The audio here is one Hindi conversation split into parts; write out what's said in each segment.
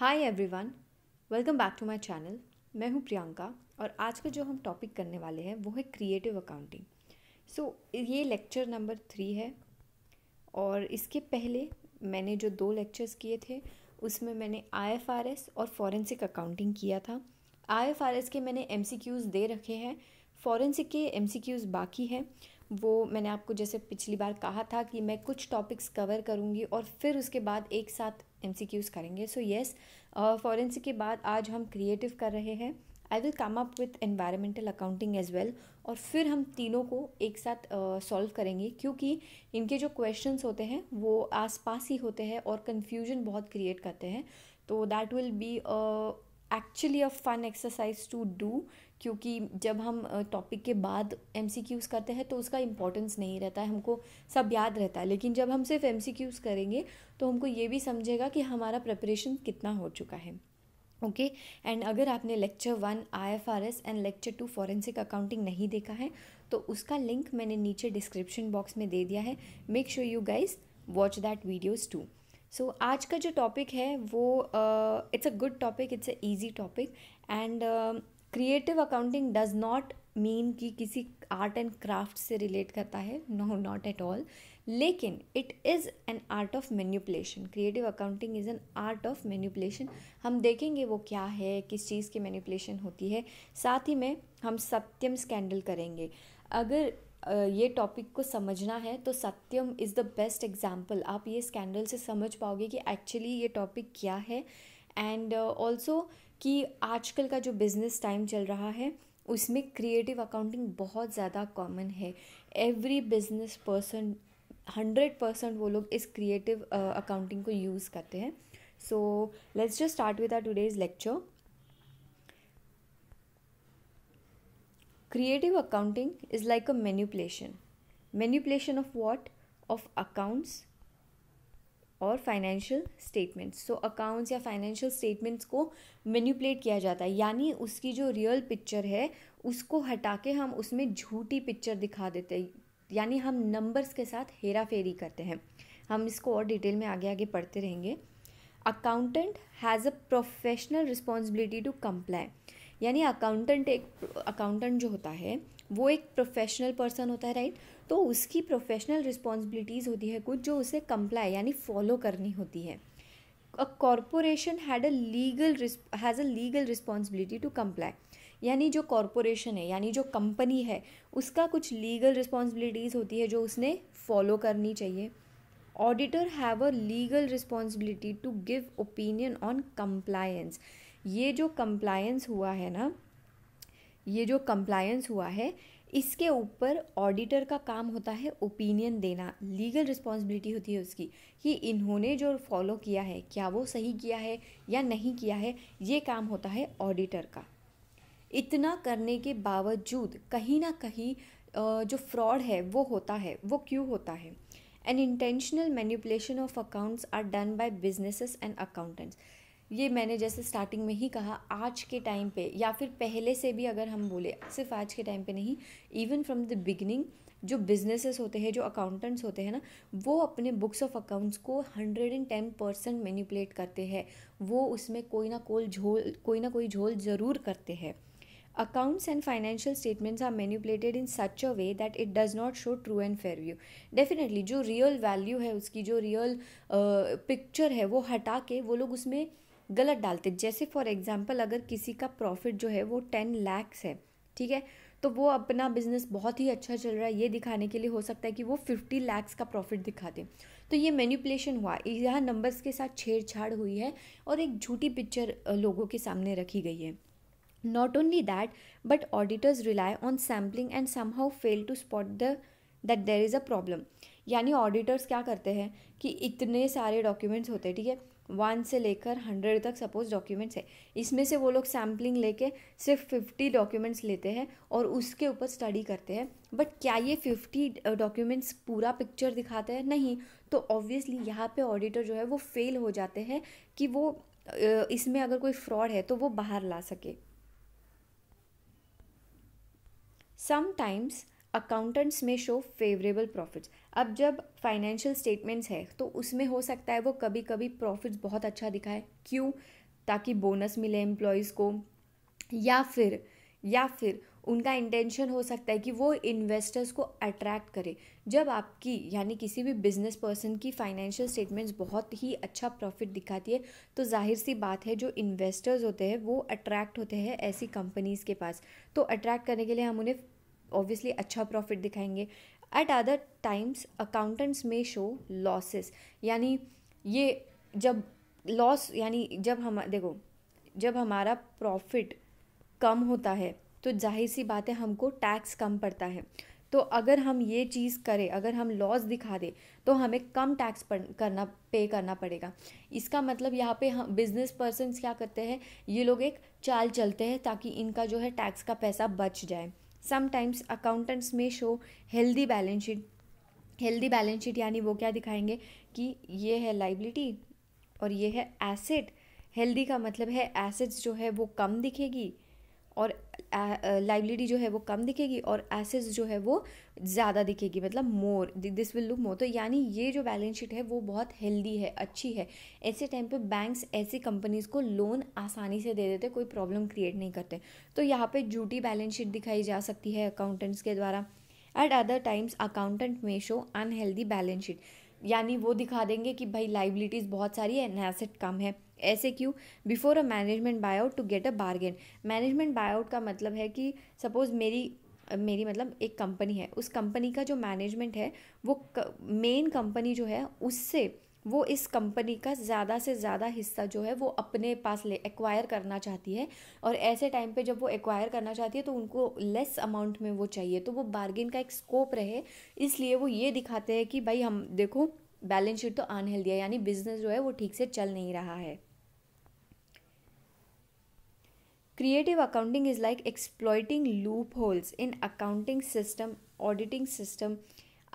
Hi everyone welcome back to my channel मैं हूं प्रियंका और आज का जो हम टॉपिक करने वाले हैं वो है क्रिएटिव अकाउंटिंग सो ये लेक्चर नंबर थ्री है और इसके पहले मैंने जो दो लेक्चर्स किए थे उसमें मैंने आईएफआरएस और फॉरेंसिक अकाउंटिंग किया था आईएफआरएस के मैंने एमसीक्यूज़ दे रखे हैं फॉरेंसिक के एमसीक्यूज़ बाकी हैं वो मैंने आपको जैसे पिछली बार कहा था कि मैं कुछ टॉपिक्स कवर करूँगी और फिर उसके बाद एक साथ एम करेंगे सो येस फॉरेंसिक के बाद आज हम क्रिएटिव कर रहे हैं I will come up with environmental accounting as well और फिर हम तीनों को एक साथ सॉल्व uh, करेंगे क्योंकि इनके जो क्वेश्चन होते हैं वो आस पास ही होते हैं और कन्फ्यूजन बहुत क्रिएट करते हैं तो that will be actually a fun exercise to do क्योंकि जब हम टॉपिक के बाद एम करते हैं तो उसका इम्पोर्टेंस नहीं रहता है हमको सब याद रहता है लेकिन जब हम सिर्फ एम करेंगे तो हमको ये भी समझेगा कि हमारा प्रपरेशन कितना हो चुका है ओके okay? एंड अगर आपने lecture one I F R S and lecture two forensic accounting नहीं देखा है तो उसका लिंक मैंने नीचे डिस्क्रिप्शन बॉक्स में दे दिया है make sure you guys watch that videos too so आज का जो टॉपिक है वो it's a good topic it's a easy topic and creative accounting does not mean कि किसी आर्ट एंड क्राफ्ट से रिलेट करता है नो नॉट एट ऑल लेकिन it is an art of manipulation creative accounting is an art of manipulation हम देखेंगे वो क्या है किस चीज़ की मैन्यूपलेशन होती है साथ ही में हम सत्यम स्कैंडल करेंगे अगर ये टॉपिक को समझना है तो Satyam is the best example आप ये स्कैंडल से समझ पाओगे कि एक्चुअली ये टॉपिक क्या है एंड ऑल्सो uh, कि आजकल का जो बिज़नेस टाइम चल रहा है उसमें क्रिएटिव अकाउंटिंग बहुत ज़्यादा कॉमन है every business person hundred percent वो लोग इस क्रिएटिव अकाउंटिंग को यूज़ करते हैं so let's just start with our today's lecture creative accounting is like a manipulation manipulation of what of accounts और फाइनेंशियल स्टेटमेंट्स सो अकाउंट्स या फाइनेंशियल स्टेटमेंट्स को मैन्यूपलेट किया जाता है यानी उसकी जो रियल पिक्चर है उसको हटा के हम उसमें झूठी पिक्चर दिखा देते हैं यानी हम नंबर्स के साथ हेरा फेरी करते हैं हम इसको और डिटेल में आगे आगे पढ़ते रहेंगे accountant has a professional responsibility to comply यानी अकाउंटेंट एक अकाउंटेंट जो होता है वो एक प्रोफेशनल पर्सन होता है राइट तो उसकी प्रोफेशनल रिस्पॉन्सिबिलिटीज़ होती है कुछ जो उसे कंप्लाई यानी फॉलो करनी होती है a corporation had a legal has a legal responsibility to comply यानी जो कॉरपोरेशन है यानी जो कंपनी है उसका कुछ लीगल रिस्पॉन्सिबिलिटीज़ होती है जो उसने फॉलो करनी चाहिए auditor have a legal responsibility to give opinion on compliance ये जो कंप्लायंस हुआ है ना ये जो कंप्लायंस हुआ है इसके ऊपर ऑडिटर का काम होता है ओपिनियन देना लीगल रिस्पॉन्सिबिलिटी होती है उसकी कि इन्होंने जो फॉलो किया है क्या वो सही किया है या नहीं किया है ये काम होता है ऑडिटर का इतना करने के बावजूद कहीं ना कहीं जो फ्रॉड है वो होता है वो क्यों होता है an intentional manipulation of accounts are done by businesses and accountants ये मैंने जैसे स्टार्टिंग में ही कहा आज के टाइम पे या फिर पहले से भी अगर हम बोले सिर्फ आज के टाइम पे नहीं इवन फ्रॉम द बिगिनिंग जो बिजनेसेस होते हैं जो अकाउंटेंट्स होते हैं ना वो अपने बुक्स ऑफ अकाउंट्स को hundred and ten percent manipulate करते हैं वो उसमें कोई ना कोई झोल कोई ना कोई झोल ज़रूर करते हैं accounts and financial statements are manipulated in such a way that it does not show true and fair view definitely जो रियल वैल्यू है उसकी जो रियल पिक्चर uh, है वो हटा के वो लोग उसमें गलत डालते जैसे फॉर एग्ज़ाम्पल अगर किसी का प्रॉफिट जो है वो टेन लैक्स है ठीक है तो वो अपना बिजनेस बहुत ही अच्छा चल रहा है ये दिखाने के लिए हो सकता है कि वो फिफ्टी लैक्स का प्रॉफिट दिखाते तो ये मैन्यूपलेशन हुआ यहाँ नंबर्स के साथ छेड़छाड़ हुई है और एक झूठी पिक्चर लोगों के सामने रखी गई है only that but auditors auditors on sampling and somehow fail to spot the that there is a problem यानी ऑडिटर्स क्या करते हैं कि इतने सारे डॉक्यूमेंट्स होते हैं ठीक है वन से लेकर हंड्रेड तक सपोज डॉक्यूमेंट्स है इसमें से वो लोग सैम्पलिंग लेके सिर्फ फिफ्टी डॉक्यूमेंट्स लेते हैं और उसके ऊपर स्टडी करते हैं बट क्या ये फिफ्टी डॉक्यूमेंट्स पूरा पिक्चर दिखाते हैं नहीं तो ऑब्वियसली यहाँ पे ऑडिटर जो है वो फेल हो जाते हैं कि वो इसमें अगर कोई फ्रॉड है तो वो बाहर ला सके sometimes accountants may show favourable profits अब जब फाइनेंशियल स्टेटमेंट्स है तो उसमें हो सकता है वो कभी कभी प्रॉफिट्स बहुत अच्छा दिखाए क्यों ताकि बोनस मिले एम्प्लॉयज़ को या फिर या फिर उनका इंटेंशन हो सकता है कि वो इन्वेस्टर्स को अट्रैक्ट करे जब आपकी यानी किसी भी बिजनेस पर्सन की फाइनेंशियल स्टेटमेंट्स बहुत ही अच्छा प्रॉफिट दिखाती है तो जाहिर सी बात है जो इन्वेस्टर्स होते हैं वो अट्रैक्ट होते हैं ऐसी कंपनीज़ के पास तो अट्रैक्ट करने के लिए हम उन्हें ऑब्वियसली अच्छा प्रॉफिट दिखाएंगे at other times accountants may show losses यानी ये जब लॉस यानी जब हम देखो जब हमारा प्रॉफिट कम होता है तो जाहिर सी बात है हमको टैक्स कम पड़ता है तो अगर हम ये चीज़ करें अगर हम लॉस दिखा दें तो हमें कम टैक्स करना पे करना पड़ेगा इसका मतलब यहाँ पे हम बिजनेस पर्सनस क्या करते हैं ये लोग एक चाल चलते हैं ताकि इनका जो है टैक्स का पैसा बच जाए sometimes accountants may show healthy balance sheet healthy balance sheet यानी वो क्या दिखाएंगे कि ये है लाइबिलिटी और ये है एसेट हेल्दी का मतलब है एसेट्स जो है वो कम दिखेगी और लाइवलिटी जो है वो कम दिखेगी और एसेस जो है वो ज़्यादा दिखेगी मतलब more this will look more तो यानी ये जो बैलेंस शीट है वो बहुत हेल्दी है अच्छी है ऐसे टाइम पे बैंक्स ऐसी कंपनीज़ को लोन आसानी से दे देते कोई प्रॉब्लम क्रिएट नहीं करते तो यहाँ पे ड्यूटी बैलेंस शीट दिखाई जा सकती है अकाउंटेंट्स के द्वारा at other times accountant may show unhealthy balance sheet यानी वो दिखा देंगे कि भाई लाइबिलिटीज़ बहुत सारी है एसेट कम है ऐसे क्यों before a management out to get a bargain management buy out का मतलब है कि सपोज मेरी मेरी मतलब एक कंपनी है उस कंपनी का जो मैनेजमेंट है वो मेन कंपनी जो है उससे वो इस कंपनी का ज़्यादा से ज़्यादा हिस्सा जो है वो अपने पास ले एक्वायर करना चाहती है और ऐसे टाइम पे जब वो एक्वायर करना चाहती है तो उनको लेस अमाउंट में वो चाहिए तो वो बार्गेन का एक स्कोप रहे इसलिए वो ये दिखाते हैं कि भाई हम देखो बैलेंस शीट तो अनहेल्दी है यानी बिजनेस जो है वो ठीक से चल नहीं रहा है Creative accounting is like exploiting loopholes in accounting system, auditing system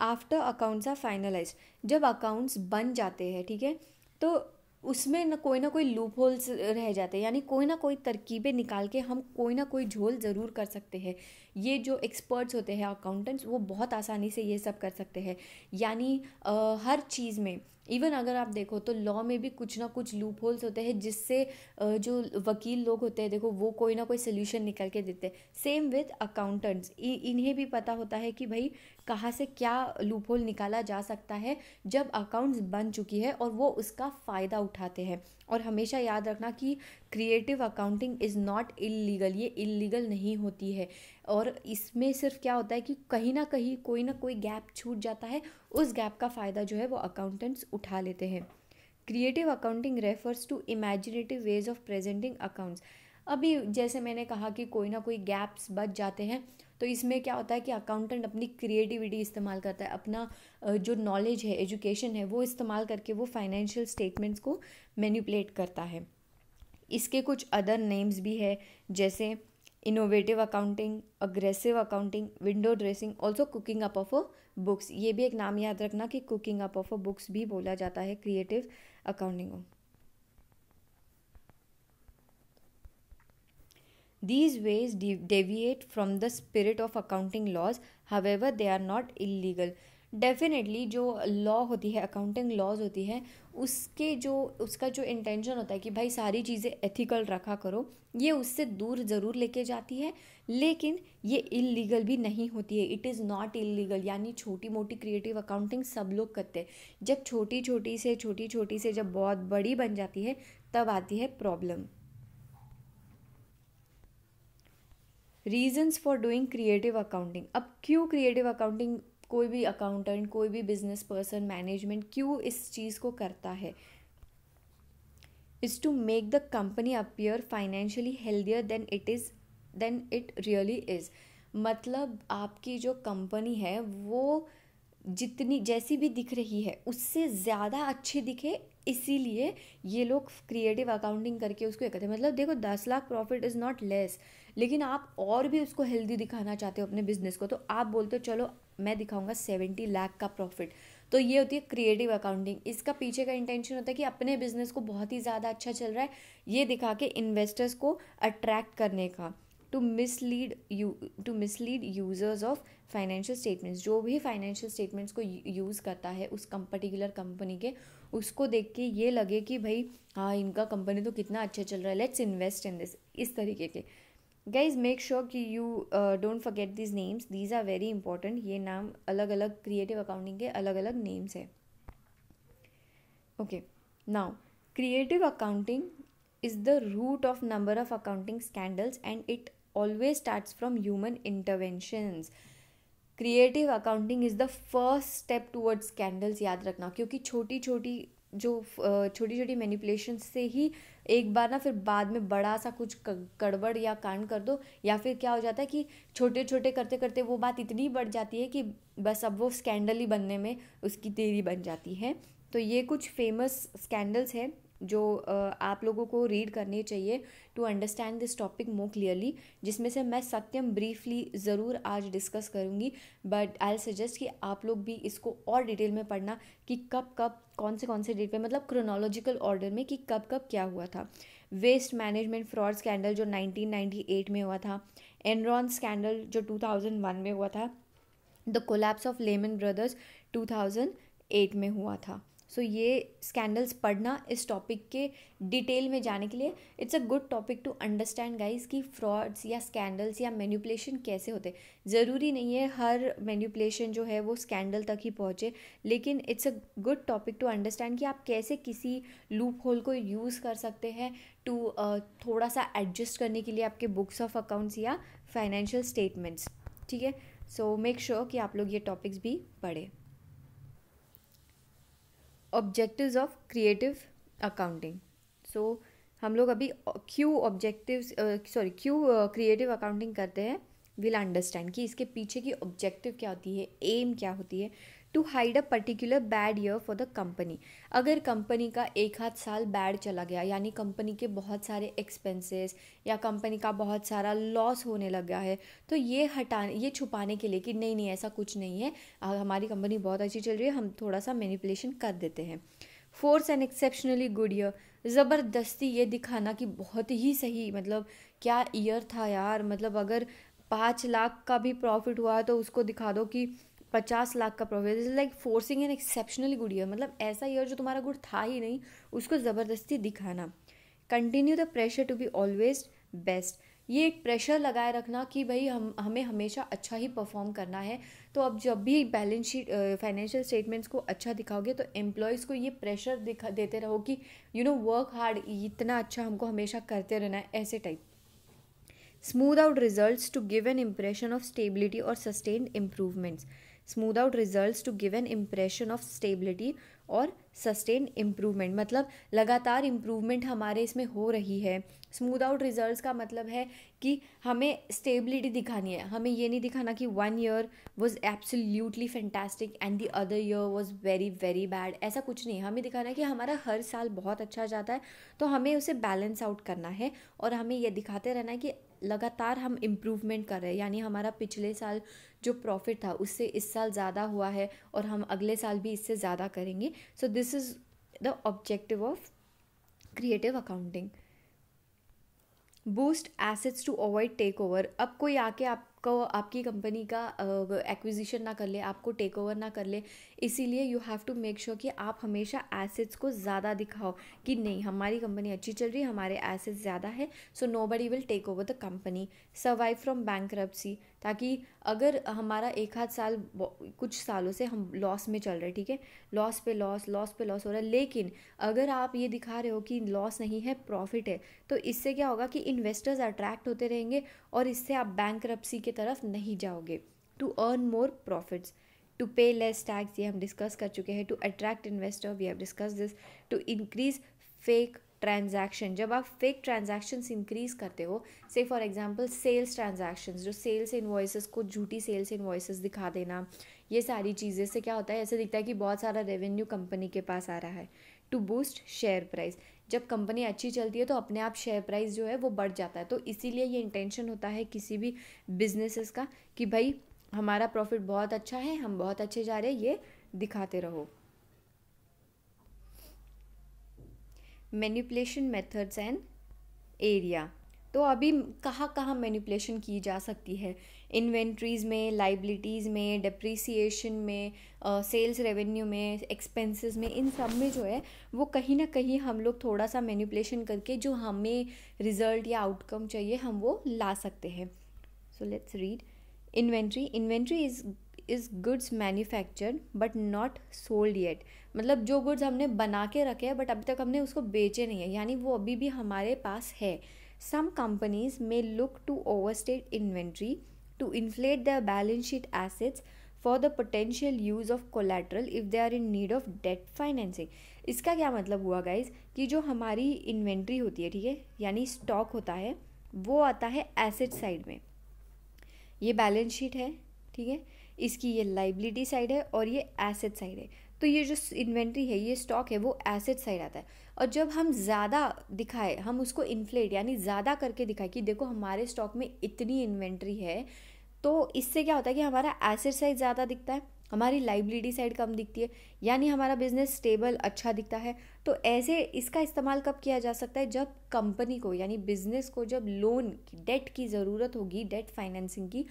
after accounts are finalize जब अकाउंट्स बन जाते हैं ठीक है थीके? तो उसमें ना कोई ना कोई लूप होल्स रह जाते हैं यानी कोई ना कोई तरकीबें निकाल के हम कोई ना कोई झोल ज़रूर कर सकते हैं ये जो एक्सपर्ट्स होते हैं अकाउंटेंट्स वो बहुत आसानी से ये सब कर सकते हैं यानी हर चीज़ में इवन अगर आप देखो तो लॉ में भी कुछ ना कुछ लूप होल्स होते हैं जिससे जो वकील लोग होते हैं देखो वो कोई ना कोई सोल्यूशन निकल के देते हैं सेम विथ अकाउंटेंट्स इन्हें भी पता होता है कि भाई कहाँ से क्या लूप होल निकाला जा सकता है जब अकाउंट्स बन चुकी है और वो उसका फ़ायदा उठाते हैं और हमेशा याद रखना कि creative accounting is not illegal ये इलीगल नहीं होती है और इसमें सिर्फ क्या होता है कि कहीं ना कहीं कोई ना कोई गैप छूट जाता है उस गैप का फ़ायदा जो है वो अकाउंटेंट्स उठा लेते हैं creative accounting refers to imaginative ways of presenting accounts अभी जैसे मैंने कहा कि कोई ना कोई गैप्स बच जाते हैं तो इसमें क्या होता है कि अकाउंटेंट अपनी क्रिएटिविटी इस्तेमाल करता है अपना जो नॉलेज है एजुकेशन है वो इस्तेमाल करके वो फाइनेंशियल स्टेटमेंट्स को मैनिपुलेट करता है इसके कुछ अदर नेम्स भी है जैसे innovative accounting aggressive accounting window dressing also cooking up of books ये भी एक नाम याद रखना कि कुकिंग अप ऑफ बुक्स भी बोला जाता है क्रिएटिव अकाउंटिंग को These ways de- deviate from the spirit of accounting laws, however, they are not illegal. Definitely जो लॉ होती है अकाउंटिंग लॉज होती है उसके जो उसका जो इंटेंशन होता है कि भाई सारी चीज़ें एथिकल रखा करो ये उससे दूर ज़रूर लेके जाती है लेकिन ये इलीगल भी नहीं होती है इट इज़ नॉट इलीगल यानी छोटी मोटी क्रिएटिव अकाउंटिंग सब लोग करते हैं जब छोटी छोटी से छोटी छोटी से जब बहुत बड़ी बन जाती है तब आती है problem reasons for doing creative accounting अब क्यों क्रिएटिव अकाउंटिंग कोई भी अकाउंटेंट कोई भी बिजनेस पर्सन मैनेजमेंट क्यों इस चीज़ को करता है is to make the company appear financially healthier than it is than it really is मतलब आपकी जो कंपनी है वो जितनी जैसी भी दिख रही है उससे ज़्यादा अच्छी दिखे इसीलिए ये लोग क्रिएटिव अकाउंटिंग करके उसको कहते हैं मतलब देखो दस lakh profit is not less लेकिन आप और भी उसको हेल्दी दिखाना चाहते हो अपने बिजनेस को तो आप बोलते हो चलो मैं दिखाऊंगा सेवेंटी लाख का प्रॉफिट तो ये होती है क्रिएटिव अकाउंटिंग इसका पीछे का इंटेंशन होता है कि अपने बिजनेस को बहुत ही ज़्यादा अच्छा चल रहा है ये दिखा के इन्वेस्टर्स को अट्रैक्ट करने का to mislead you to mislead users of financial statements जो भी फाइनेंशियल स्टेटमेंट्स को यूज़ करता है उस कम पर्टिकुलर कंपनी के उसको देख के ये लगे कि भाई हाँ इनका कंपनी तो कितना अच्छा चल रहा है लेट्स इन्वेस्ट इन दिस इस तरीके के गाइज मेक श्योर कि you don't forget these names these are very important ये नाम अलग अलग क्रिएटिव अकाउंटिंग के अलग अलग नेम्स है okay now creative accounting is the root of number of accounting scandals and it always start from human interventions creative accounting is the first step towards scandals याद रखना क्योंकि छोटी छोटी जो छोटी छोटी मैनिपुलेशन से ही एक बार ना फिर बाद में बड़ा सा कुछ गड़बड़ या कांड कर दो या फिर क्या हो जाता है कि छोटे छोटे करते करते वो बात इतनी बढ़ जाती है कि बस अब वो स्कैंडल ही बनने में उसकी देरी बन जाती है तो ये कुछ फेमस स्कैंडल्स हैं जो आप लोगों को रीड करनी चाहिए to understand this topic more clearly जिसमें से मैं सत्यम ब्रीफली ज़रूर आज डिस्कस करूँगी बट आई सजेस्ट कि आप लोग भी इसको और डिटेल में पढ़ना कि कब कब कौन से कौन से डेट पे मतलब क्रोनोलॉजिकल ऑर्डर में कि कब कब क्या हुआ था वेस्ट मैनेजमेंट फ्रॉड स्कैंडल जो 1998 में हुआ था एनरॉन स्कैंडल जो 2001 में हुआ था the collapse of Lehman Brothers 2008 में हुआ था सो so, ये स्कैंडल्स पढ़ना इस टॉपिक के डिटेल में जाने के लिए it's a good topic to understand guys कि फ्रॉड्स या स्कैंडल्स या मैन्यूपलेशन कैसे होते ज़रूरी नहीं है हर मैन्यूपलेशन जो है वो स्कैंडल तक ही पहुँचे लेकिन it's a good topic to understand कि आप कैसे किसी लूप होल को यूज़ कर सकते हैं टू uh, थोड़ा सा एडजस्ट करने के लिए आपके बुक्स ऑफ अकाउंट्स या फाइनेंशियल स्टेटमेंट्स ठीक है सो मेक श्योर कि आप लोग ये टॉपिक्स भी पढ़ें objectives of creative accounting so हम लोग अभी क्यू ऑब्जेक्टिव्स सॉरी क्यू क्रिएटिव अकाउंटिंग करते हैं विल अंडरस्टैंड कि इसके पीछे की ऑब्जेक्टिव क्या होती है एम क्या होती है to hide a particular bad year for the company अगर कंपनी का एक हाथ साल बैड चला गया यानी कंपनी के बहुत सारे एक्सपेंसेस या कंपनी का बहुत सारा लॉस होने लग गया है तो ये हटाने ये छुपाने के लिए कि नहीं नहीं ऐसा कुछ नहीं है हमारी कंपनी बहुत अच्छी चल रही है हम थोड़ा सा मैनिपुलेशन कर देते हैं force and exceptionally good year ज़बरदस्ती ये दिखाना कि बहुत ही सही मतलब क्या ईयर था यार मतलब अगर पाँच लाख का भी प्रॉफिट हुआ है तो उसको दिखा दो कि पचास लाख का profit is like forcing an exceptionally good year मतलब ऐसा ईयर जो तुम्हारा गुड था ही नहीं उसको ज़बरदस्ती दिखाना continue the pressure to be always best ये एक प्रेशर लगाए रखना कि भाई हम हमें हमेशा अच्छा ही परफॉर्म करना है तो अब जब भी बैलेंस शीट फाइनेंशियल स्टेटमेंट्स को अच्छा दिखाओगे तो एम्प्लॉयज़ को ये प्रेशर दिखा देते रहो कि यू नो वर्क हार्ड इतना अच्छा हमको हमेशा करते रहना है ऐसे type smooth out result to give an impression of stability और sustained improvements smooth out result to give an impression of stability और सस्टेन इम्प्रूवमेंट मतलब लगातार इम्प्रूवमेंट हमारे इसमें हो रही है स्मूद आउट रिजल्ट का मतलब है कि हमें स्टेबिलिटी दिखानी है हमें ये नहीं दिखाना कि one year was absolutely fantastic and the other year was very very bad ऐसा कुछ नहीं हमें दिखाना है कि हमारा हर साल बहुत अच्छा जाता है तो हमें उसे बैलेंस आउट करना है और हमें यह दिखाते रहना है कि लगातार हम इम्प्रूवमेंट कर रहे हैं यानी हमारा पिछले साल जो प्रॉफिट था उससे इस साल ज़्यादा हुआ है और हम अगले साल भी इससे ज़्यादा करेंगे so this is the objective of creative accounting boost assets to avoid take over अब कोई आके आप आपको आपकी कंपनी का एक्विजिशन ना कर ले आपको टेक ओवर ना कर ले इसीलिए you have to make sure कि आप हमेशा एसेट्स को ज़्यादा दिखाओ कि नहीं हमारी कंपनी अच्छी चल रही है हमारे एसेट्स ज़्यादा है so nobody will take over the company survive from bank ताकि अगर हमारा एक आध साल कुछ सालों से हम लॉस में चल रहे ठीक है लॉस पे लॉस लॉस पे लॉस हो रहा है लेकिन अगर आप ये दिखा रहे हो कि लॉस नहीं है प्रॉफिट है तो इससे क्या होगा कि इन्वेस्टर्स अट्रैक्ट होते रहेंगे और इससे आप बैंक की तरफ नहीं जाओगे to earn more profits to pay less tax ये हम डिस्कस कर चुके हैं to attract investor we have discuss this to increase fake transaction जब आप फेक ट्रांजैक्शंस इंक्रीज करते हो से फॉर एग्जांपल सेल्स ट्रांजैक्शंस जो सेल्स इन्वॉइसेस को झूठी सेल्स इन्वॉइसेस दिखा देना ये सारी चीज़ें से क्या होता है ऐसे दिखता है कि बहुत सारा रेवेन्यू कंपनी के पास आ रहा है टू बूस्ट शेयर प्राइस जब कंपनी अच्छी चलती है तो अपने आप शेयर प्राइस जो है वो बढ़ जाता है तो इसीलिए ये इंटेंशन होता है किसी भी बिजनेसेस का कि भाई हमारा प्रॉफिट बहुत अच्छा है हम बहुत अच्छे जा रहे हैं ये दिखाते रहो मैनिपुलेशन मेथड्स एंड एरिया तो अभी कहाँ कहाँ मैनिपुलेशन की जा सकती है इन्वेंट्रीज़ में लाइबिलिटीज़ में डिप्रिसिएशन में सेल्स रेवेन्यू में एक्सपेंसेस में इन सब में जो है वो कहीं ना कहीं हम लोग थोड़ा सा मैनिपुलेशन करके जो हमें रिज़ल्ट या आउटकम चाहिए हम वो ला सकते हैं so let's read inventory inventory is is goods manufacture but not sold yet मतलब जो गुड्स हमने बना के रखे हैं बट अभी तक हमने उसको बेचे नहीं है यानी वो अभी भी हमारे पास है सम कंपनीज में look to overstate inventory to inflate the balance sheet assets for the potential use of collateral if they are in need of debt financing इसका क्या मतलब हुआ गाइज कि जो हमारी इन्वेंट्री होती है ठीक है यानी स्टॉक होता है वो आता है एसेट साइड में ये बैलेंस शीट है ठीक है इसकी ये लाइबिलिटी साइड है और ये एसेट साइड है तो ये जो इन्वेंट्री है ये स्टॉक है वो एसेट साइड आता है और जब हम ज़्यादा दिखाए हम उसको इन्फ्लेट यानी ज़्यादा करके दिखाए कि देखो हमारे स्टॉक में इतनी इन्वेंट्री है तो इससे क्या होता है कि हमारा एसेट साइड ज़्यादा दिखता है हमारी लाइबिलिटी साइड कम दिखती है यानी हमारा बिजनेस स्टेबल अच्छा दिखता है तो ऐसे इसका इस्तेमाल कब किया जा सकता है जब कंपनी को यानी बिजनेस को जब लोन डेट की ज़रूरत होगी डेट फाइनेंसिंग की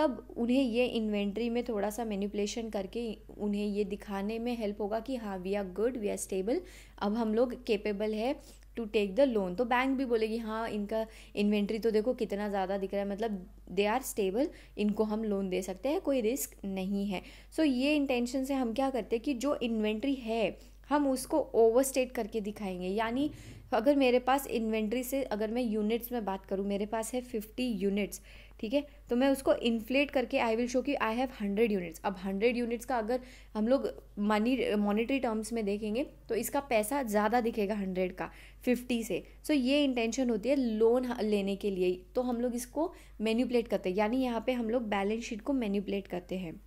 तब उन्हें ये इन्वेंट्री में थोड़ा सा मैनिपुलेशन करके उन्हें ये दिखाने में हेल्प होगा कि हाँ we are good we are stable अब हम लोग केपेबल है टू टेक द लोन तो बैंक भी बोलेगी हाँ इनका इन्वेंट्री तो देखो कितना ज़्यादा दिख रहा है मतलब दे आर स्टेबल इनको हम लोन दे सकते हैं कोई रिस्क नहीं है सो so, ये इंटेंशन से हम क्या करते हैं कि जो इन्वेंट्री है हम उसको ओवर स्टेट करके दिखाएंगे यानी अगर मेरे पास इन्वेंट्री से अगर मैं यूनिट्स में बात करूँ मेरे पास है फिफ्टी यूनिट्स ठीक है तो मैं उसको इन्फ्लेट करके आई विल शो कि आई हैव हंड्रेड यूनिट्स अब हंड्रेड यूनिट्स का अगर हम लोग मनी मॉनिटरी टर्म्स में देखेंगे तो इसका पैसा ज़्यादा दिखेगा हंड्रेड का फिफ्टी से सो so, ये इंटेंशन होती है लोन लेने के लिए तो हम लोग इसको मैन्यूपलेट करते हैं यानी यहाँ पे हम लोग बैलेंस शीट को मैन्यूपलेट करते हैं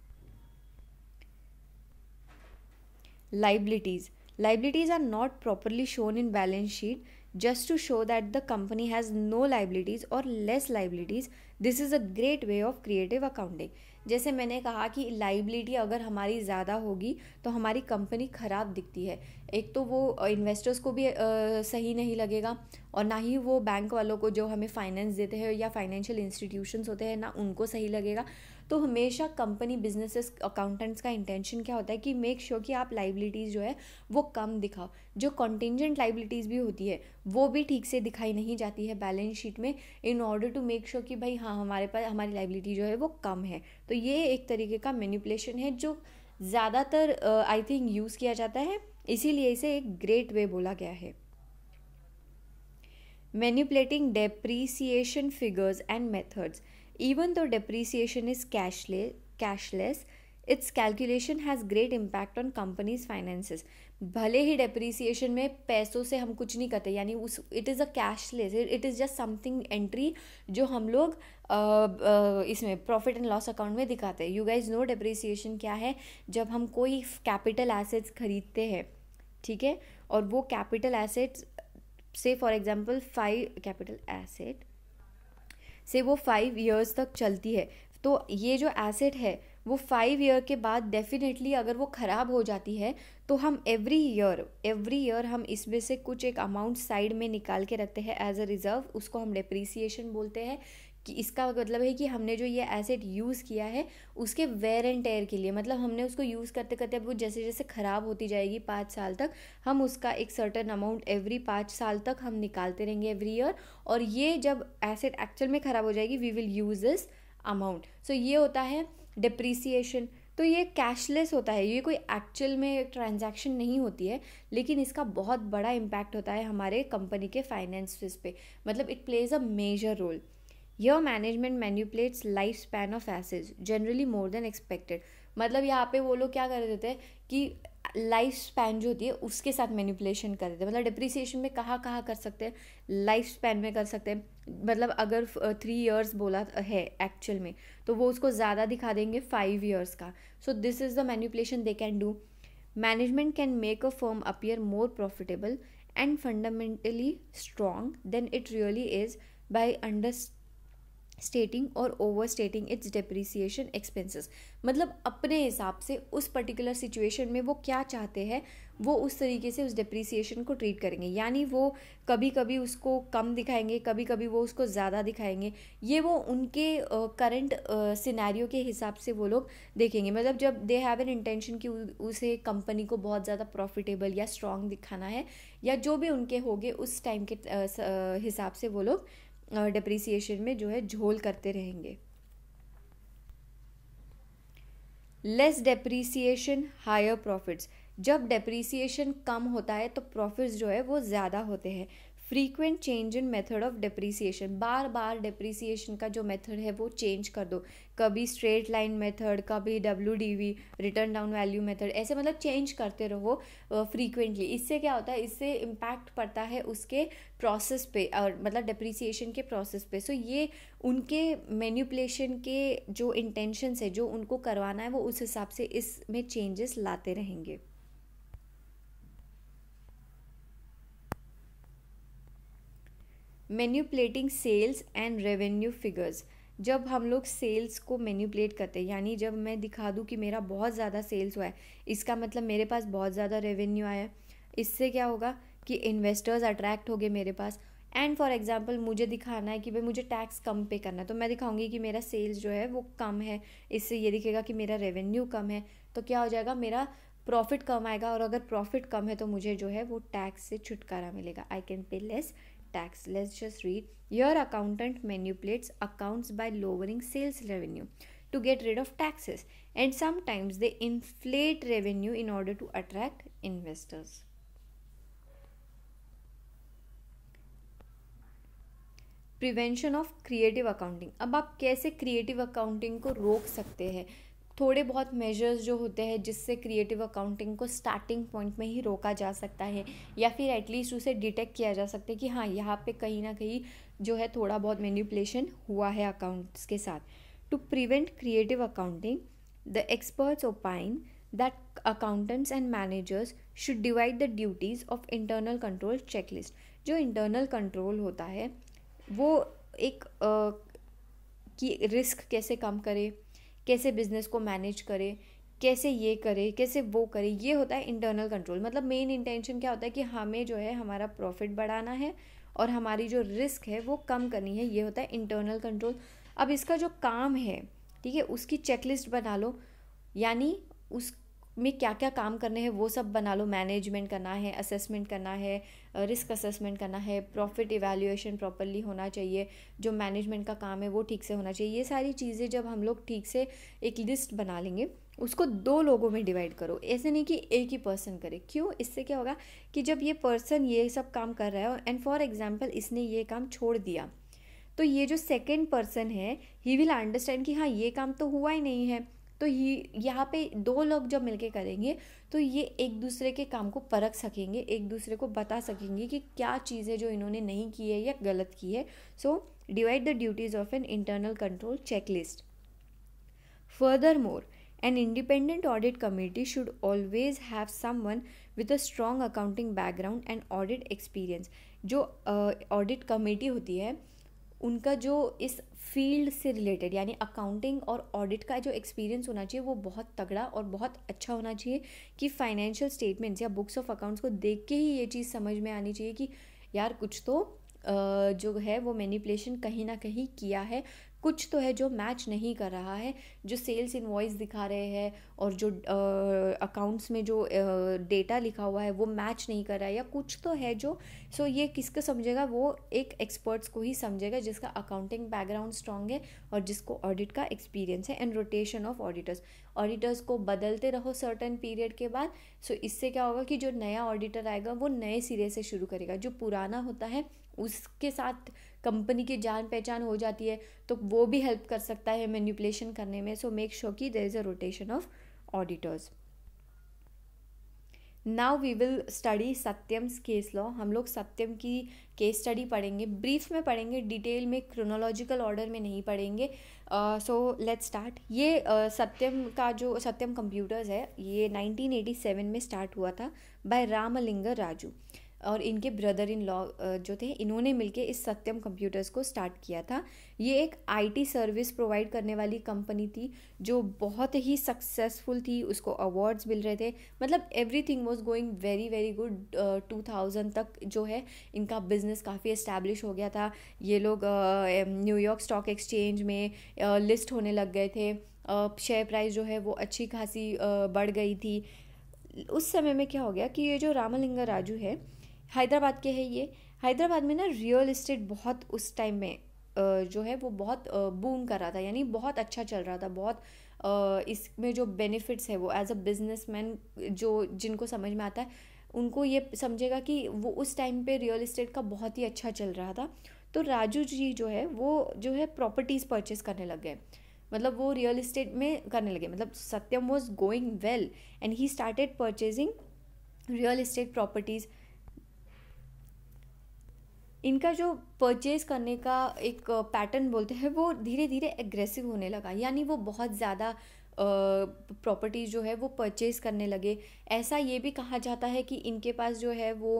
liabilities liabilities are not properly shown in balance sheet just to show that the company has no liabilities और less liabilities this is a great way of creative accounting जैसे मैंने कहा कि लाइबिलिटी अगर हमारी ज़्यादा होगी तो हमारी कंपनी ख़राब दिखती है एक तो वो इन्वेस्टर्स को भी आ, सही नहीं लगेगा और ना ही वो बैंक वालों को जो हमें फाइनेंस देते हैं या फाइनेंशियल इंस्टीट्यूशंस होते हैं ना उनको सही लगेगा तो हमेशा कंपनी बिजनेसेस अकाउंटेंट्स का इंटेंशन क्या होता है कि मेक श्योर sure कि आप लाइबिलिटीज़ जो है वो कम दिखाओ जो कॉन्टिजेंट लाइबिलिटीज़ भी होती है वो भी ठीक से दिखाई नहीं जाती है बैलेंस शीट में in order to make sure कि भाई हाँ हमारे पास हमारी लाइबिलिटी जो है वो कम है तो ये एक तरीके का मैनिपुलेशन है जो ज़्यादातर आई uh, थिंक यूज़ किया जाता है इसीलिए इसे एक ग्रेट वे बोला गया है manipulating depreciation figures and methods Even though depreciation is cashless, it's calculation has great impact on companies finances भले ही डेप्रिसिएशन में पैसों से हम कुछ नहीं करते यानी उस it is a cashless it is just something entry जो हम लोग uh, uh, इसमें प्रॉफिट एंड लॉस अकाउंट में दिखाते हैं यू गाइज नो डेप्रिसिएशन क्या है जब हम कोई कैपिटल एसेट्स खरीदते हैं ठीक है और वो कैपिटल एसेट्स से for example five capital asset से वो फाइव ईयर्स तक चलती है तो ये जो एसेट है वो फाइव ईयर के बाद डेफिनेटली अगर वो ख़राब हो जाती है तो हम एवरी ईयर एवरी ईयर हम इसमें से कुछ एक अमाउंट साइड में निकाल के रखते हैं एज अ रिज़र्व उसको हम डिप्रिसिएशन बोलते हैं कि इसका मतलब है कि हमने जो ये एसेट यूज़ किया है उसके वेयर एंड टेयर के लिए मतलब हमने उसको यूज़ करते करते अब वो जैसे जैसे ख़राब होती जाएगी पाँच साल तक हम उसका एक सर्टन अमाउंट एवरी पाँच साल तक हम निकालते रहेंगे एवरी ईयर और ये जब एसेट एक्चुअल में ख़राब हो जाएगी we will use this amount so ये होता है डिप्रिसिएशन तो ये कैशलेस होता है ये कोई एक्चुअल में ट्रांजैक्शन नहीं होती है लेकिन इसका बहुत बड़ा इम्पैक्ट होता है हमारे कंपनी के फाइनेंस पे मतलब it plays a major role your management manipulates life span of एसेज जनरली मोर देन एक्सपेक्टेड मतलब यहाँ पे वो लोग क्या कर देते हैं कि लाइफ स्पैन जो होती है उसके साथ मैनिपुलेशन कर देते हैं मतलब डिप्रिसिएशन में कहाँ कहाँ कर सकते हैं लाइफ स्पैन में कर सकते हैं मतलब अगर थ्री ईयर्स बोला है एक्चुअल में तो वो उसको ज़्यादा दिखा देंगे फाइव ईयर्स का so this is the manipulation they can do management can make a firm appear more profitable and fundamentally strong than it really is by understating और overstating its depreciation expenses मतलब अपने हिसाब से उस पर्टिकुलर सिचुएशन में वो क्या चाहते हैं वो उस तरीके से उस डिप्रिसिएशन को ट्रीट करेंगे यानी वो कभी कभी उसको कम दिखाएंगे कभी कभी वो उसको ज़्यादा दिखाएंगे ये वो उनके करंट सिनेरियो के हिसाब से वो लोग देखेंगे मतलब जब दे हैव एन इंटेंशन कि उसे कंपनी को बहुत ज़्यादा प्रॉफिटेबल या स्ट्रांग दिखाना है या जो भी उनके होंगे उस टाइम के हिसाब से वो लोग डिप्रिसिएशन में जो है झोल करते रहेंगे लेस डेप्रीसिएशन हायर प्रॉफिट्स जब डेप्रीसिएशन कम होता है तो प्रॉफिट्स जो है वो ज़्यादा होते हैं frequent change in method of depreciation बार बार डेप्रीसिएशन का जो मेथड है वो चेंज कर दो कभी स्ट्रेट लाइन मेथड कभी W D V written down value method ऐसे मतलब चेंज करते रहो फ्रीक्वेंटली इससे क्या होता है इससे इम्पैक्ट पड़ता है उसके प्रोसेस पे और मतलब डिप्रिसिएशन के प्रोसेस पे सो so, ये उनके मैन्यूपलेशन के जो इंटेंशंस है जो उनको करवाना है वो उस हिसाब से इसमें चेंजेस लाते रहेंगे manipulating sales and revenue figures जब हम लोग सेल्स को मैन्यूपलेट करते हैं यानी जब मैं दिखा दूँ कि मेरा बहुत ज़्यादा सेल्स हुआ है इसका मतलब मेरे पास बहुत ज़्यादा रेवेन्यू आया इससे क्या होगा कि इन्वेस्टर्स अट्रैक्ट हो गए मेरे पास एंड फॉर एग्जाम्पल मुझे दिखाना है कि भाई मुझे टैक्स कम पे करना है तो मैं दिखाऊंगी कि मेरा सेल्स जो है वो कम है इससे ये दिखेगा कि मेरा रेवेन्यू कम है तो क्या हो जाएगा मेरा प्रॉफिट कम आएगा और अगर प्रॉफिट कम है तो मुझे जो है वो टैक्स से छुटकारा मिलेगा I can pay less tax. Let's just read. Your accountant manipulates accounts by lowering sales revenue to get rid of taxes, and sometimes they inflate revenue in order to attract investors. Prevention of creative accounting अब आप कैसे क्रिएटिव अकाउंटिंग को रोक सकते हैं थोड़े बहुत मेजर्स जो होते हैं जिससे क्रिएटिव अकाउंटिंग को स्टार्टिंग पॉइंट में ही रोका जा सकता है या फिर एटलीस्ट उसे डिटेक्ट किया जा सकता है कि हाँ यहाँ पे कहीं ना कहीं जो है थोड़ा बहुत मैन्यूपलेशन हुआ है अकाउंट्स के साथ to prevent creative accounting the experts opine that accountants and managers should divide the duties of internal control checklist जो इंटरनल कंट्रोल होता है वो एक uh, कि रिस्क कैसे कम करे कैसे बिजनेस को मैनेज करे कैसे ये करे कैसे वो करे ये होता है इंटरनल कंट्रोल मतलब मेन इंटेंशन क्या होता है कि हमें जो है हमारा प्रॉफिट बढ़ाना है और हमारी जो रिस्क है वो कम करनी है ये होता है इंटरनल कंट्रोल अब इसका जो काम है ठीक है उसकी चेकलिस्ट बना लो यानी उस में क्या क्या काम करने हैं वो सब बना लो मैनेजमेंट करना है असेसमेंट करना है रिस्क असेसमेंट करना है प्रॉफिट इवेल्यूएशन प्रॉपरली होना चाहिए जो मैनेजमेंट का काम है वो ठीक से होना चाहिए ये सारी चीज़ें जब हम लोग ठीक से एक लिस्ट बना लेंगे उसको दो लोगों में डिवाइड करो ऐसे नहीं कि एक ही पर्सन करे क्यों इससे क्या होगा कि जब ये पर्सन ये सब काम कर रहा है एंड फॉर एग्जाम्पल इसने ये काम छोड़ दिया तो ये जो सेकेंड पर्सन है ही विल अंडरस्टैंड कि हाँ ये काम तो हुआ ही नहीं है तो ये यहाँ पे दो लोग जब मिलके करेंगे तो ये एक दूसरे के काम को परख सकेंगे एक दूसरे को बता सकेंगे कि क्या चीज़ें जो इन्होंने नहीं की है या गलत की है so divide the duties of an internal control checklist further more independent audit committee should always have someone with a strong accounting background and audit experience जो ऑडिट uh, कमेटी होती है उनका जो इस फील्ड से रिलेटेड यानी अकाउंटिंग और ऑडिट का जो एक्सपीरियंस होना चाहिए वो बहुत तगड़ा और बहुत अच्छा होना चाहिए कि फाइनेंशियल स्टेटमेंट्स या बुक्स ऑफ अकाउंट्स को देख के ही ये चीज़ समझ में आनी चाहिए कि यार कुछ तो जो है वो मैनिपुलेशन कहीं ना कहीं किया है कुछ तो है जो मैच नहीं कर रहा है जो सेल्स इन्वॉइस दिखा रहे हैं और जो अकाउंट्स में जो डेटा लिखा हुआ है वो मैच नहीं कर रहा है या कुछ तो है जो सो ये किसको समझेगा वो एक एक्सपर्ट्स को ही समझेगा जिसका अकाउंटिंग बैकग्राउंड स्ट्रांग है और जिसको ऑडिट का एक्सपीरियंस है and rotation of auditors auditors को बदलते रहो सर्टन पीरियड के बाद सो इससे क्या होगा कि जो नया ऑडिटर आएगा वो नए सिरे से शुरू करेगा जो पुराना होता है उसके साथ कंपनी की जान पहचान हो जाती है तो वो भी हेल्प कर सकता है मैन्यूपलेशन करने में सो मेक श्योर की there is a rotation of auditors now we will study Satyam's case law हम लोग सत्यम की केस स्टडी पढ़ेंगे ब्रीफ में पढ़ेंगे डिटेल में क्रोनोलॉजिकल ऑर्डर में नहीं पढ़ेंगे सो लेट्स स्टार्ट ये uh, सत्यम का जो सत्यम कंप्यूटर्स है ये 1987 में स्टार्ट हुआ था बाय रामलिंग राजू और इनके ब्रदर इन लॉ जो थे इन्होंने मिलके इस सत्यम कंप्यूटर्स को स्टार्ट किया था ये एक आईटी सर्विस प्रोवाइड करने वाली कंपनी थी जो बहुत ही सक्सेसफुल थी उसको अवार्ड्स मिल रहे थे मतलब everything was going very very good two thousand तक जो है इनका बिजनेस काफ़ी इस्टेब्लिश हो गया था ये लोग न्यूयॉर्क स्टॉक एक्सचेंज में लिस्ट होने लग गए थे शेयर प्राइस जो है वो अच्छी खासी बढ़ गई थी उस समय में क्या हो गया कि ये जो रामलिंगा राजू है हैदराबाद के है ये हैदराबाद में ना रियल इस्टेट बहुत उस टाइम में जो है वो बहुत बूम कर रहा था यानी बहुत अच्छा चल रहा था बहुत इसमें जो बेनिफिट्स है वो एज अ बिजनेसमैन जो जिनको समझ में आता है उनको ये समझेगा कि वो उस टाइम पे रियल इस्टेट का बहुत ही अच्छा चल रहा था तो राजू जी जो है वो जो है प्रॉपर्टीज़ परचेज करने लग गए मतलब वो रियल इस्टेट में करने लगे मतलब Satyam was going well and he started purchasing real estate properties इनका जो परचेज़ करने का एक पैटर्न बोलते हैं वो धीरे धीरे एग्रेसिव होने लगा यानी वो बहुत ज़्यादा प्रॉपर्टीज़ जो है वो परचेज़ करने लगे ऐसा ये भी कहा जाता है कि इनके पास जो है वो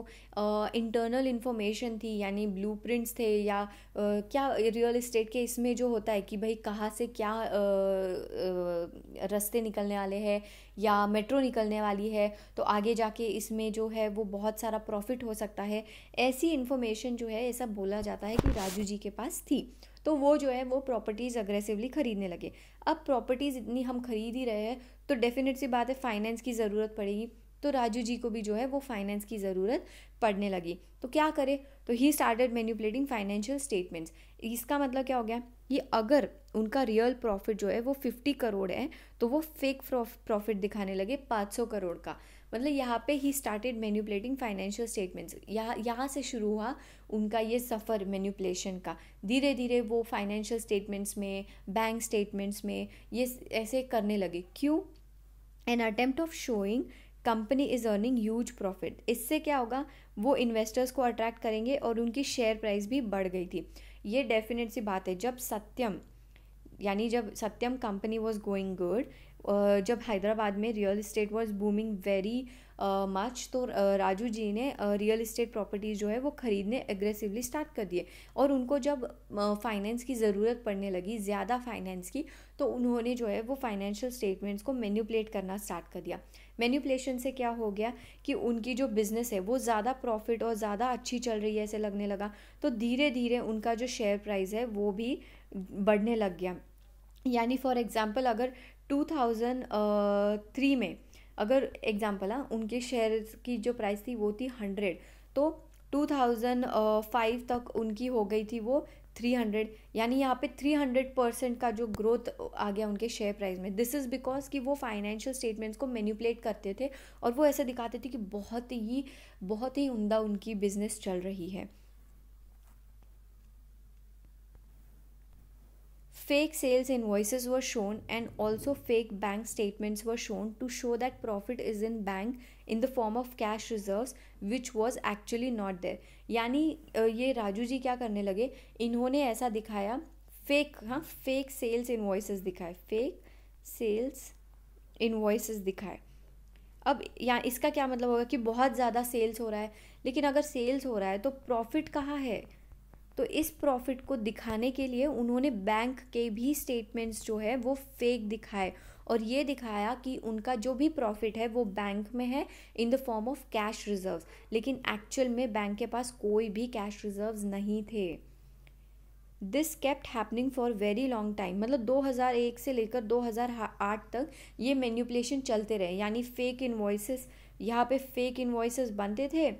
इंटरनल इन्फॉर्मेशन थी यानी ब्लू थे या आ, क्या रियल इस्टेट के इसमें जो होता है कि भाई कहाँ से क्या रास्ते निकलने वाले हैं या मेट्रो निकलने वाली है तो आगे जाके इसमें जो है वो बहुत सारा प्रॉफिट हो सकता है ऐसी इन्फॉर्मेशन जो है ऐसा बोला जाता है कि राजू जी के पास थी तो वो जो है वो प्रॉपर्टीज़ अग्रेसिवली खरीदने लगे अब प्रॉपर्टीज़ इतनी हम खरीद ही रहे हैं तो डेफिनेट सी बात है फाइनेंस की ज़रूरत पड़ेगी तो राजू जी को भी जो है वो फाइनेंस की ज़रूरत पड़ने लगी तो क्या करें तो he started manipulating financial statements इसका मतलब क्या हो गया ये अगर उनका रियल प्रॉफिट जो है वो फिफ्टी करोड़ है तो वो फेक प्रॉफिट दिखाने लगे पाँच सौ करोड़ का मतलब यहाँ पे he started manipulating financial statements यहाँ यहाँ से शुरू हुआ उनका ये सफ़र मैन्यूपलेशन का धीरे धीरे वो फाइनेंशियल स्टेटमेंट्स में बैंक स्टेटमेंट्स में ये ऐसे करने लगे क्यों an attempt of showing company is earning huge profit इससे क्या होगा वो इन्वेस्टर्स को अट्रैक्ट करेंगे और उनकी शेयर प्राइस भी बढ़ गई थी ये डेफिनेट सी बात है जब सत्यम यानी जब Satyam company was going good जब हैदराबाद में real estate was booming very much तो राजू जी ने रियल इस्टेट प्रॉपर्टीज़ जो है वो ख़रीदने एग्रेसिवली स्टार्ट कर दिए और उनको जब फाइनेंस की ज़रूरत पड़ने लगी ज़्यादा फाइनेंस की तो उन्होंने जो है वो फाइनेंशियल स्टेटमेंट्स को मैन्यूपलेट करना स्टार्ट कर दिया मैन्यूपलेशन से क्या हो गया कि उनकी जो बिज़नेस है वो ज़्यादा प्रॉफिट और ज़्यादा अच्छी चल रही है ऐसे लगने लगा तो धीरे धीरे उनका जो शेयर प्राइस है वो भी बढ़ने लग गया यानी फॉर एग्ज़ाम्पल अगर 2003 uh, में अगर एग्जांपल हाँ उनके शेयर्स की जो प्राइस थी वो थी हंड्रेड तो 2005 uh, तक उनकी हो गई थी वो 300 यानी यहाँ पे 300 परसेंट का जो ग्रोथ आ गया उनके शेयर प्राइस में दिस इज़ बिकॉज कि वो फाइनेंशियल स्टेटमेंट्स को मैन्यूपलेट करते थे और वो ऐसे दिखाते थे कि बहुत ही बहुत ही उमदा उनकी बिजनेस चल रही है Fake sales invoices were shown and also fake bank statements were shown to show that profit is in bank in the form of cash reserves which was actually not there यानी ये राजू जी क्या करने लगे इन्होंने ऐसा दिखाया फेक हाँ फेक सेल्स इन्वॉइसेस दिखाए फेक सेल्स इन्वॉइसेस दिखाए अब या इसका क्या मतलब होगा कि बहुत ज़्यादा सेल्स हो रहा है लेकिन अगर सेल्स हो रहा है तो प्रॉफिट कहाँ है तो इस प्रॉफिट को दिखाने के लिए उन्होंने बैंक के भी स्टेटमेंट्स जो है वो फेक दिखाए और ये दिखाया कि उनका जो भी प्रॉफिट है वो बैंक में है in the form of cash reserves लेकिन एक्चुअल में बैंक के पास कोई भी कैश रिजर्व्स नहीं थे this kept happening for very long time मतलब 2001 से लेकर 2008 तक ये मैन्यूपलेशन चलते रहे यानी फेक इन्वॉइसिस यहाँ पे फेक इन्वॉइसिस बनते थे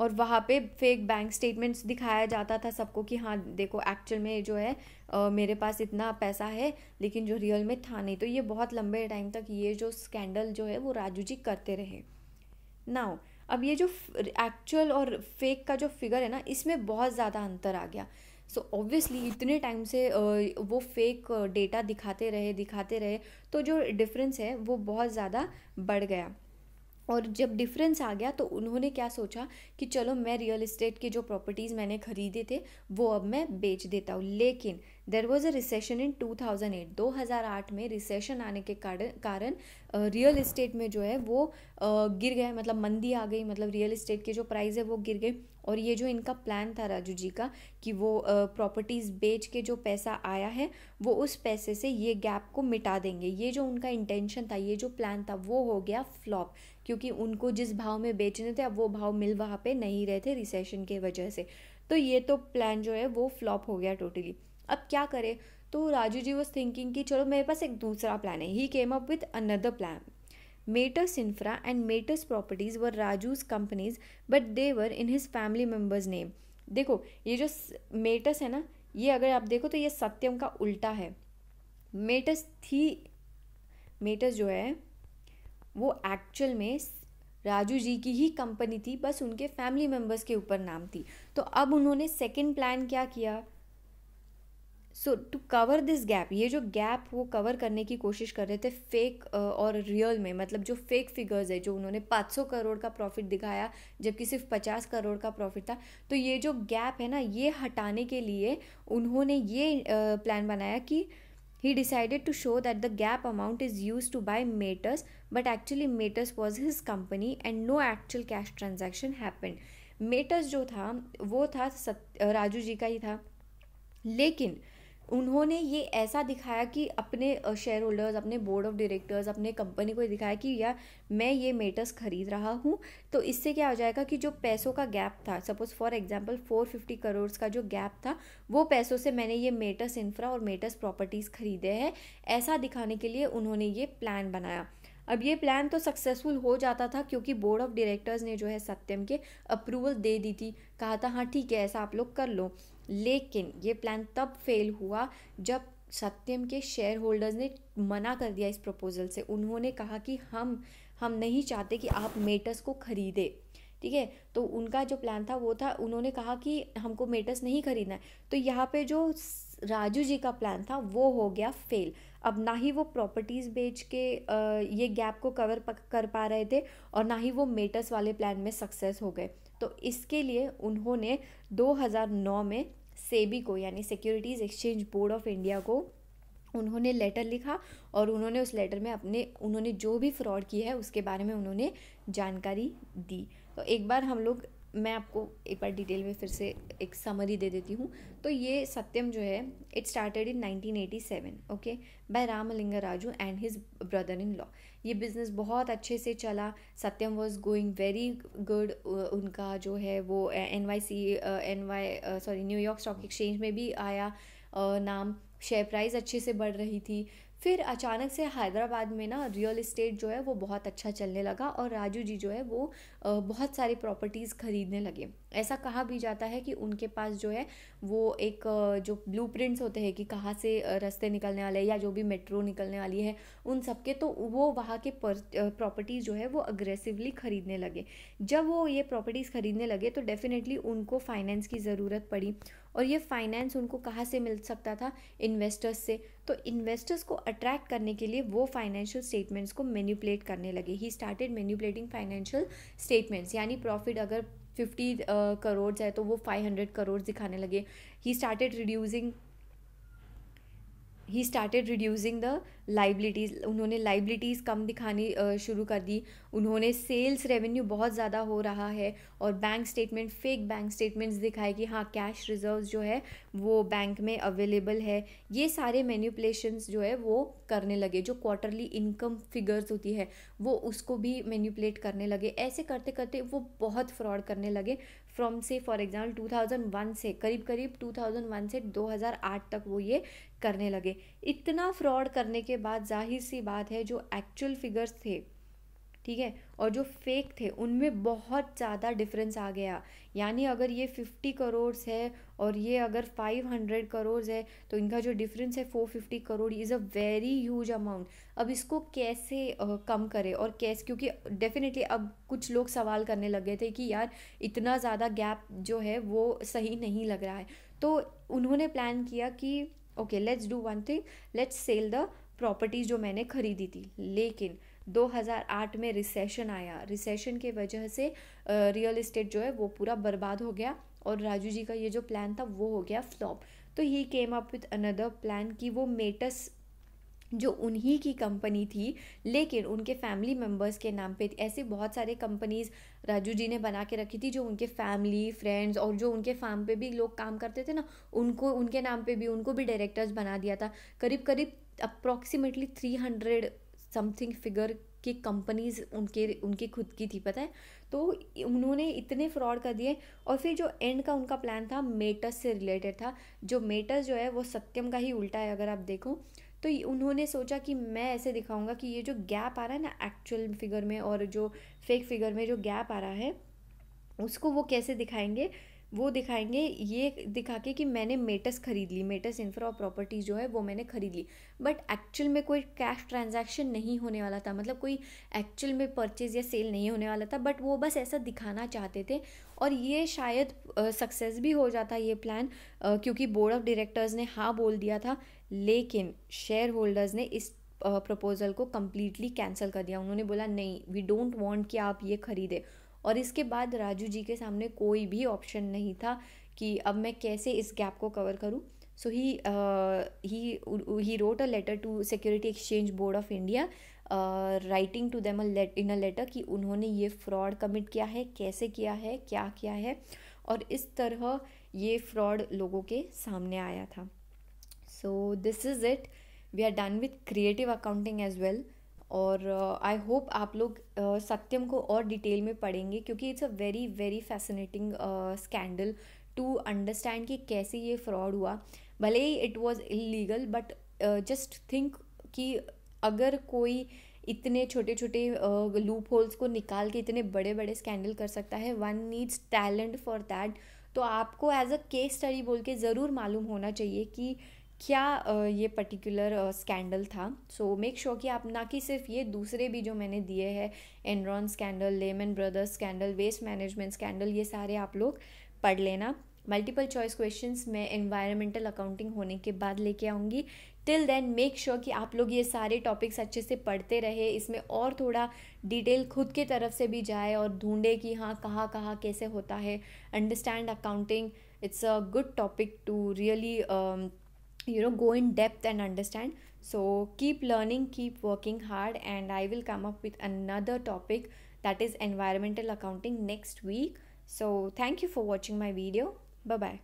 और वहाँ पे फेक बैंक स्टेटमेंट्स दिखाया जाता था सबको कि हाँ देखो एक्चुअल में जो है आ, मेरे पास इतना पैसा है लेकिन जो रियल में था नहीं तो ये बहुत लंबे टाइम तक ये जो स्कैंडल जो है वो राजू जी करते रहे नाउ अब ये जो एक्चुअल और फेक का जो फिगर है ना इसमें बहुत ज़्यादा अंतर आ गया सो so ऑब्वियसली इतने टाइम से वो फेक डेटा दिखाते रहे दिखाते रहे तो जो डिफरेंस है वो बहुत ज़्यादा बढ़ गया और जब डिफरेंस आ गया तो उन्होंने क्या सोचा कि चलो मैं रियल इस्टेट के जो प्रॉपर्टीज़ मैंने ख़रीदे थे वो अब मैं बेच देता हूँ लेकिन देर वॉज अ रिसेशन इन 2008 2008 में रिसेशन आने के कारण कारण रियल इस्टेट में जो है वो गिर गए मतलब मंदी आ गई मतलब रियल इस्टेट के जो प्राइस है वो गिर गए और ये जो इनका प्लान था राजू जी का कि वो प्रॉपर्टीज़ बेच के जो पैसा आया है वो उस पैसे से ये गैप को मिटा देंगे ये जो उनका इंटेंशन था ये जो प्लान था वो हो गया फ्लॉप क्योंकि उनको जिस भाव में बेचने थे अब वो भाव मिल वहाँ पे नहीं रहे थे रिसेशन के वजह से तो ये तो प्लान जो है वो फ्लॉप हो गया टोटली अब क्या करें तो राजू जी वॉज थिंकिंग कि चलो मेरे पास एक दूसरा प्लान है he came up with another plan Maytas infra and Maytas properties were Raju's companies but they were in his family members name देखो ये जो मेटस है ना ये अगर आप देखो तो ये सत्यम का उल्टा है मेटस थी मेटस जो है वो एक्चुअल में राजू जी की ही कंपनी थी बस उनके फैमिली मेम्बर्स के ऊपर नाम थी तो अब उन्होंने सेकेंड प्लान क्या किया so to cover this gap ये जो गैप वो कवर करने की कोशिश कर रहे थे फेक और रियल में मतलब जो फेक फिगर्स है जो उन्होंने 500 करोड़ का प्रॉफिट दिखाया जबकि सिर्फ 50 करोड़ का प्रॉफिट था तो ये जो गैप है ना ये हटाने के लिए उन्होंने ये प्लान बनाया कि uh, He decided to show that the gap amount is used to buy Matus, but actually Matus was his company and no actual cash transaction happened. Matus जो था वो था राजू जी का ही था लेकिन उन्होंने ये ऐसा दिखाया कि अपने शेयर होल्डर्स अपने बोर्ड ऑफ डायरेक्टर्स अपने कंपनी को दिखाया कि यार मैं ये मेटर्स खरीद रहा हूँ तो इससे क्या हो जाएगा कि जो पैसों का गैप था सपोज फॉर एग्जांपल 450 करोड़ का जो गैप था वो पैसों से मैंने ये मेटर्स इंफ्रा और मेटर्स प्रॉपर्टीज़ खरीदे हैं ऐसा दिखाने के लिए उन्होंने ये प्लान बनाया अब ये प्लान तो सक्सेसफुल हो जाता था क्योंकि बोर्ड ऑफ डायरेक्टर्स ने जो है सत्यम के अप्रूवल दे दी थी कहा था हाँ ठीक है ऐसा आप लोग कर लो लेकिन ये प्लान तब फेल हुआ जब सत्यम के शेयर होल्डर्स ने मना कर दिया इस प्रपोज़ल से उन्होंने कहा कि हम हम नहीं चाहते कि आप मेटस को खरीदे ठीक है तो उनका जो प्लान था वो था उन्होंने कहा कि हमको मेटस नहीं खरीदना है तो यहाँ पे जो राजू जी का प्लान था वो हो गया फेल अब ना ही वो प्रॉपर्टीज़ बेच के ये गैप को कवर कर पा रहे थे और ना ही वो मेटस वाले प्लान में सक्सेस हो गए तो इसके लिए उन्होंने 2009 में सेबी को यानी securities exchange board of India को उन्होंने लेटर लिखा और उन्होंने उस लेटर में अपने उन्होंने जो भी फ्रॉड किया है उसके बारे में उन्होंने जानकारी दी तो एक बार हम लोग मैं आपको एक बार डिटेल में फिर से एक समरी दे देती हूँ तो ये सत्यम जो है it started in 1987 okay by Ramalinga Raju and his brother in law ये बिज़नेस बहुत अच्छे से चला Satyam was going very good उनका जो है वो N Y C N Y sorry New York stock exchange में भी आया नाम शेयर प्राइस अच्छे से बढ़ रही थी फिर अचानक से हैदराबाद में ना रियल इस्टेट जो है वो बहुत अच्छा चलने लगा और राजू जी जो है वो बहुत सारी प्रॉपर्टीज़ खरीदने लगे ऐसा कहा भी जाता है कि उनके पास जो है वो एक जो ब्लू होते हैं कि कहाँ से रास्ते निकलने वाले या जो भी मेट्रो निकलने वाली है उन सब के तो वो वहाँ के प्रॉपर्टीज़ जो है वो अग्रेसिवली खरीदने लगे जब वो ये प्रॉपर्टीज़ खरीदने लगे तो डेफिनेटली उनको फाइनेंस की ज़रूरत पड़ी और ये फाइनेंस उनको कहाँ से मिल सकता था इन्वेस्टर्स से तो इन्वेस्टर्स को अट्रैक्ट करने के लिए वो फाइनेंशियल स्टेटमेंट्स को मैन्यूपलेट करने लगे he started manipulating financial statements यानी प्रॉफिट अगर फिफ्टी करोड़ है तो वो फाइव हंड्रेड करोड़ दिखाने लगे he started reducing he started reducing the liabilities उन्होंने लाइबिलिटीज़ कम दिखानी शुरू कर दी उन्होंने सेल्स रेवेन्यू बहुत ज़्यादा हो रहा है और bank statement fake bank statements दिखाए कि हाँ कैश रिजर्व जो है वो बैंक में अवेलेबल है ये सारे मैन्यूपलेशंस जो है वो करने लगे जो क्वार्टरली इनकम फिगर्स होती है वो उसको भी मैन्यूपलेट करने लगे ऐसे करते करते वो बहुत फ्रॉड करने लगे फ्रॉम से फॉर एग्जाम्पल 2001 से करीब करीब 2001 से 2008 तक वो ये करने लगे इतना फ्रॉड करने के बाद जाहिर सी बात है जो एक्चुअल फिगर्स थे ठीक है और जो फेक थे उनमें बहुत ज़्यादा डिफरेंस आ गया यानी अगर ये फिफ्टी करोड़ है और ये अगर फाइव हंड्रेड करोड़ है तो इनका जो डिफरेंस है four fifty crore is a very huge amount अब इसको कैसे कम करें और कैसे क्योंकि डेफिनेटली अब कुछ लोग सवाल करने लगे थे कि यार इतना ज़्यादा गैप जो है वो सही नहीं लग रहा है तो उन्होंने प्लान किया कि okay let's do one thing let's sell the properties जो मैंने खरीदी थी लेकिन 2008 में रिसेशन आया रिसेशन के वजह से रियल इस्टेट जो है वो पूरा बर्बाद हो गया और राजू जी का ये जो प्लान था वो हो गया फ्लॉप तो he came up with another plan कि वो मेटस जो उन्हीं की कंपनी थी लेकिन उनके फैमिली मेम्बर्स के नाम पे ऐसे बहुत सारे कंपनीज राजू जी ने बना के रखी थी जो उनके फैमिली फ्रेंड्स और जो उनके फार्म पे भी लोग काम करते थे ना उनको उनके नाम पे भी उनको भी डायरेक्टर्स बना दिया था करीब करीब approximately three hundred something figure की कंपनीज उनके उनकी खुद की थी पता है तो उन्होंने इतने फ्रॉड कर दिए और फिर जो एंड का उनका प्लान था मेटस से रिलेटेड था जो मेटस जो है वो सत्यम का ही उल्टा है अगर आप देखो तो उन्होंने सोचा कि मैं ऐसे दिखाऊंगा कि ये जो गैप आ रहा है ना एक्चुअल फिगर में और जो फेक फिगर में जो गैप आ रहा है उसको वो कैसे दिखाएंगे वो दिखाएंगे ये दिखा के कि मैंने मेटस खरीद ली मेटस इंफ्रा प्रॉपर्टी जो है वो मैंने खरीद ली बट एक्चुअल में कोई कैश ट्रांजैक्शन नहीं होने वाला था मतलब कोई एक्चुअल में परचेज या सेल नहीं होने वाला था बट वो बस ऐसा दिखाना चाहते थे और ये शायद सक्सेस uh, भी हो जाता ये प्लान uh, क्योंकि बोर्ड ऑफ डायरेक्टर्स ने हाँ बोल दिया था लेकिन शेयर होल्डर्स ने इस प्रपोज़ल uh, को कम्प्लीटली कैंसिल कर दिया उन्होंने बोला नहीं वी डोंट वॉन्ट कि आप ये ख़रीदें और इसके बाद राजू जी के सामने कोई भी ऑप्शन नहीं था कि अब मैं कैसे इस गैप को कवर करूँ so he he wrote a letter to security exchange board of India writing to them in a letter कि उन्होंने ये फ्रॉड कमिट किया है कैसे किया है क्या किया है और इस तरह ये फ्रॉड लोगों के सामने आया था so this is it we are done with creative accounting as well और आई uh, होप आप लोग uh, सत्यम को और डिटेल में पढ़ेंगे क्योंकि it's a very very fascinating scandal to understand कि कैसे ये फ्रॉड हुआ भले ही it was illegal but just think कि अगर कोई इतने छोटे छोटे लूप होल्स को निकाल के इतने बड़े बड़े स्कैंडल कर सकता है one needs talent for that तो आपको एज अ केस स्टडी बोल के ज़रूर मालूम होना चाहिए कि uh, क्या ये पर्टिकुलर स्कैंडल था सो मेक श्योर कि आप ना कि सिर्फ ये दूसरे भी जो मैंने दिए हैं Enron scandal Lehman brothers scandal waste management scandal ये सारे आप लोग पढ़ लेना मल्टीपल चॉइस क्वेश्चन मैं इन्वायरमेंटल अकाउंटिंग होने के बाद लेके आऊँगी टिल देन मेक श्योर कि आप लोग ये सारे टॉपिक्स अच्छे से पढ़ते रहे इसमें और थोड़ा डिटेल खुद के तरफ से भी जाए और ढूंढे कि हाँ कहाँ कहाँ कैसे होता है understand accounting it's a good topic to really you know go in depth and understand so keep learning keep working hard and i will come up with another topic that is environmental accounting next week so thank you for watching my video bye bye